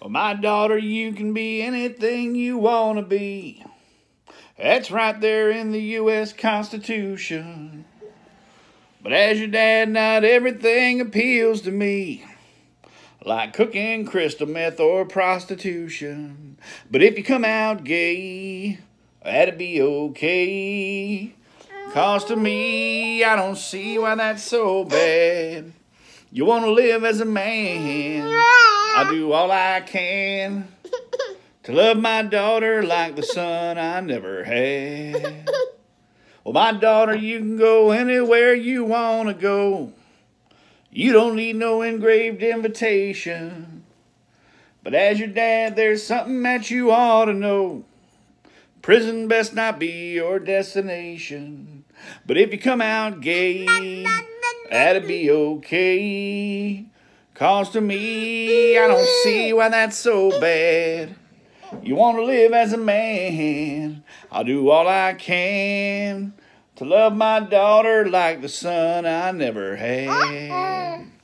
Well, my daughter, you can be anything you want to be. That's right there in the U.S. Constitution. But as your dad, not everything appeals to me. Like cooking, crystal meth, or prostitution. But if you come out gay, that'd be okay. Cause to me, I don't see why that's so bad. You want to live as a man. I do all I can to love my daughter like the son I never had. Well, my daughter, you can go anywhere you want to go. You don't need no engraved invitation. But as your dad, there's something that you ought to know. Prison best not be your destination. But if you come out gay, that'll be okay. Cause to me, I don't see why that's so bad. You want to live as a man. I'll do all I can to love my daughter like the son I never had.